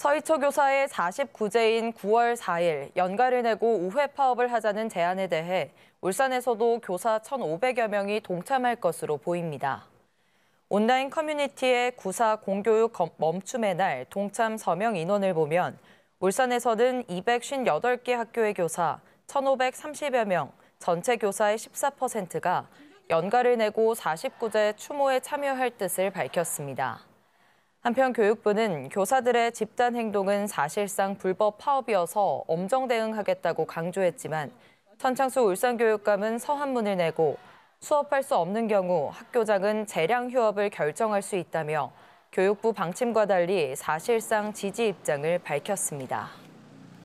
서희초 교사의 49제인 9월 4일 연가를 내고 우회 파업을 하자는 제안에 대해 울산에서도 교사 1,500여 명이 동참할 것으로 보입니다. 온라인 커뮤니티의 구사 공교육 멈춤의 날 동참 서명 인원을 보면 울산에서는 258개 학교의 교사 1,530여 명, 전체 교사의 14%가 연가를 내고 49제 추모에 참여할 뜻을 밝혔습니다. 한편 교육부는 교사들의 집단 행동은 사실상 불법 파업이어서 엄정 대응하겠다고 강조했지만 천창수 울산교육감은 서한문을 내고 수업할 수 없는 경우 학교장은 재량 휴업을 결정할 수 있다며 교육부 방침과 달리 사실상 지지 입장을 밝혔습니다.